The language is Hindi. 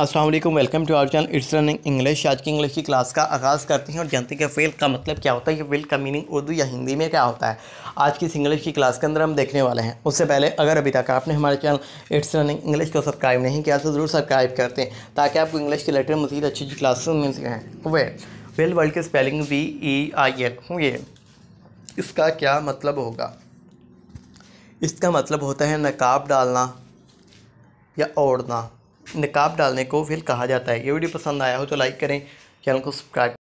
अस्सलाम वालेकुम welcome to our channel it's running English आज की इंग्लिश की क्लास का आगाज़ करते हैं और जानते हैं कि फेल का मतलब क्या होता है कि फेल का मीनिंग उर्दू या हिंदी में क्या होता है आज की इस इंग्लिश की क्लास के अंदर हम देखने वाले हैं उससे पहले अगर अभी तक आपने हमारे चैनल इट्स रनिंग इंग्लिश को सब्सक्राइब नहीं किया तो ज़रूर सब्सक्राइब करते हैं ताकि आपको इंग्लिश के लेटर मजीद अच्छी अच्छी क्लासेस मिल सकें वे वेल वर्ल्ड की spelling V E I L ये इसका क्या मतलब होगा इसका मतलब होता है नकाब डालना या ओढ़ना नकाब डालने को फिर कहा जाता है ये वीडियो पसंद आया हो तो लाइक करें चैनल को सब्सक्राइब